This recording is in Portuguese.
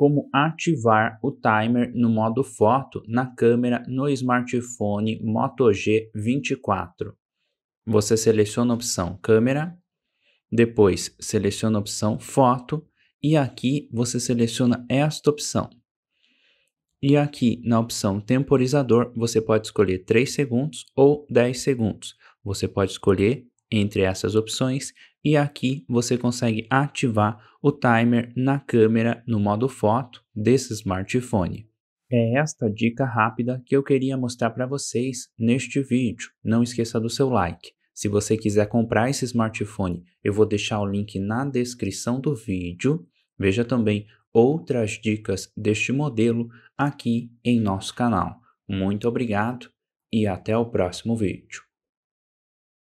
como ativar o timer no modo foto na câmera no smartphone Moto G24. Você seleciona a opção câmera, depois seleciona a opção foto e aqui você seleciona esta opção. E aqui na opção temporizador você pode escolher 3 segundos ou 10 segundos. Você pode escolher entre essas opções e aqui você consegue ativar o timer na câmera no modo foto desse smartphone. É esta dica rápida que eu queria mostrar para vocês neste vídeo. Não esqueça do seu like. Se você quiser comprar esse smartphone, eu vou deixar o link na descrição do vídeo. Veja também outras dicas deste modelo aqui em nosso canal. Muito obrigado e até o próximo vídeo.